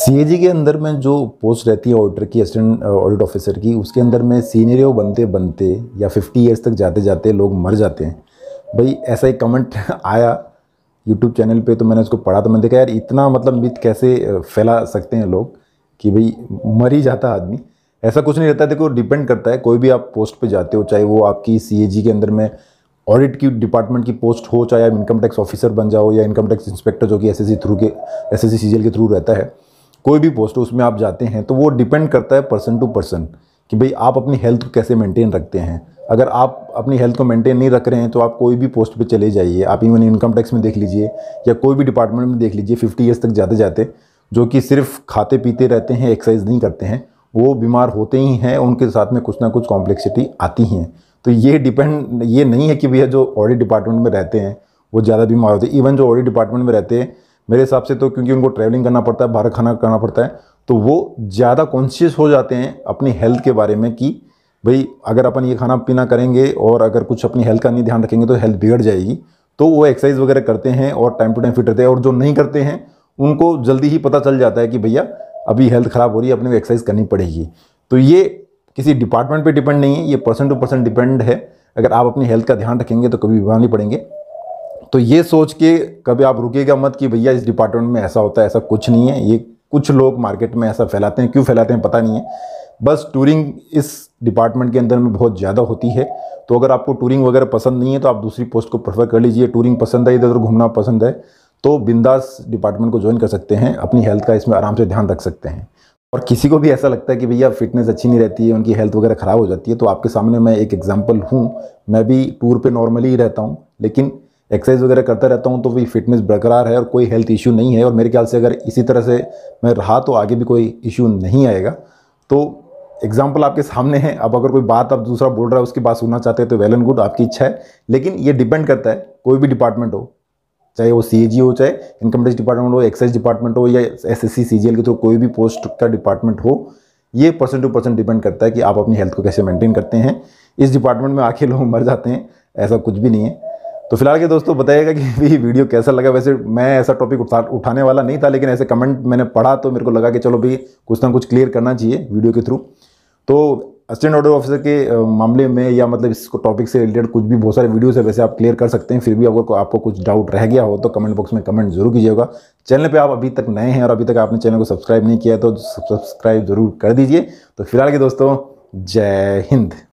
सी के अंदर में जो पोस्ट रहती है ऑडिटर की असिस्टेंट ऑडिट ऑफिसर की उसके अंदर में सीनियर बनते बनते या फिफ्टी इयर्स तक जाते जाते लोग मर जाते हैं भाई ऐसा एक कमेंट आया यूट्यूब चैनल पे तो मैंने उसको पढ़ा तो मैंने देखा यार इतना मतलब मित कैसे uh, फैला सकते हैं लोग कि भाई मर ही जाता आदमी ऐसा कुछ नहीं रहता देखो डिपेंड करता है कोई भी आप पोस्ट पर जाते हो चाहे वो आपकी सी के अंदर में ऑडिट की डिपार्टमेंट की पोस्ट हो चाहे आप इनकम टैक्स ऑफिसर बन जाओ या इनकम टैक्स इंस्पेक्टर जो कि एस थ्रू के एस एस के थ्रू रहता है कोई भी पोस्ट उसमें आप जाते हैं तो वो डिपेंड करता है पर्सन टू पर्सन कि भाई आप अपनी हेल्थ को कैसे मेंटेन रखते हैं अगर आप अपनी हेल्थ को मेंटेन नहीं रख रहे हैं तो आप कोई भी पोस्ट पे चले जाइए आप इवन इनकम टैक्स में देख लीजिए या कोई भी डिपार्टमेंट में देख लीजिए फिफ्टी ईयर्स तक जाते जाते जो कि सिर्फ खाते पीते रहते हैं एक्सरसाइज नहीं करते हैं वो बीमार होते ही हैं उनके साथ में कुछ ना कुछ कॉम्प्लेक्सिटी आती हैं तो ये डिपेंड ये नहीं है कि भैया जो ऑडिट डिपार्टमेंट में रहते हैं वो ज़्यादा बीमार होते हैं इवन जो ऑडिट डिपार्टमेंट में रहते हैं मेरे हिसाब से तो क्योंकि उनको ट्रैवलिंग करना पड़ता है बाहर खाना करना पड़ता है तो वो ज़्यादा कॉन्शियस हो जाते हैं अपनी हेल्थ के बारे में कि भाई अगर अपन ये खाना पीना करेंगे और अगर कुछ अपनी हेल्थ का नहीं ध्यान रखेंगे तो हेल्थ बिगड़ जाएगी तो वो एक्सरसाइज वगैरह करते हैं और टाइम टू टाइम फिट रहते हैं और जो नहीं करते हैं उनको जल्दी ही पता चल जाता है कि भैया अभी हेल्थ ख़राब हो रही है अपने को एक्सरसाइज करनी पड़ेगी तो ये किसी डिपार्टमेंट पे डिपेंड नहीं है ये पर्सन टू पर्सन डिपेंड है अगर आप अपनी हेल्थ का ध्यान रखेंगे तो कभी बीमार नहीं पड़ेंगे तो ये सोच के कभी आप रुकेगा मत कि भैया इस डिपार्टमेंट में ऐसा होता है ऐसा कुछ नहीं है ये कुछ लोग मार्केट में ऐसा फैलाते हैं क्यों फैलाते हैं पता नहीं है बस टूरिंग इस डिपार्टमेंट के अंदर में बहुत ज़्यादा होती है तो अगर आपको टूरिंग वगैरह पसंद नहीं है तो आप दूसरी पोस्ट को प्रेफर कर लीजिए टूरिंग पसंद है इधर उधर घूमना पसंद है तो बिंदास डिपार्टमेंट को ज्वाइन कर सकते हैं अपनी हेल्थ का इसमें आराम से ध्यान रख सकते हैं और किसी को भी ऐसा लगता है कि भैया फिटनेस अच्छी नहीं रहती है उनकी हेल्थ वगैरह ख़राब हो जाती है तो आपके सामने मैं एक एग्जाम्पल हूँ मैं भी टूर पर नॉर्मली ही रहता हूँ लेकिन एक्सरसाइज वगैरह करता रहता हूँ तो भी फिटनेस बरकरार है और कोई हेल्थ इशू नहीं है और मेरे ख्याल से अगर इसी तरह से मैं रहा तो आगे भी कोई इशू नहीं आएगा तो एग्जाम्पल आपके सामने है अब अगर कोई बात आप दूसरा बोल रहा है उसकी बात सुनना चाहते हैं तो वेल एंड गुड आपकी इच्छा है लेकिन ये डिपेंड करता है कोई भी डिपार्टमेंट हो चाहे वो सी हो चाहे इनकम टैक्स डिपार्टमेंट हो एक्साइज डिपार्टमेंट हो या एस एस सी के थ्रू कोई भी पोस्ट का डिपार्टमेंट हो ये परसेंट टू परसेंट डिपेंड करता है कि आप अपनी हेल्थ को कैसे मेंटेन करते हैं इस डिपार्टमेंट में आखिर लोग मर जाते हैं ऐसा कुछ भी नहीं है तो फिलहाल के दोस्तों बताइएगा कि ये वीडियो कैसा लगा वैसे मैं ऐसा टॉपिक उठा उठाने वाला नहीं था लेकिन ऐसे कमेंट मैंने पढ़ा तो मेरे को लगा कि चलो भाई कुछ ना कुछ क्लियर करना चाहिए वीडियो के थ्रू तो असिस्टेंट ऑर्डर ऑफिसर के मामले में या मतलब इस टॉपिक से रिलेटेड कुछ भी बहुत सारे वीडियोस है वैसे आप क्लियर कर सकते हैं फिर भी अगर आपको कुछ डाउट रह गया हो तो कमेंट बॉक्स में कमेंट जरूर कीजिएगा चैनल पे आप अभी तक नए हैं और अभी तक आपने चैनल को सब्सक्राइब नहीं किया है तो सब्सक्राइब जरूर कर दीजिए तो फिलहाल के दोस्तों जय हिंद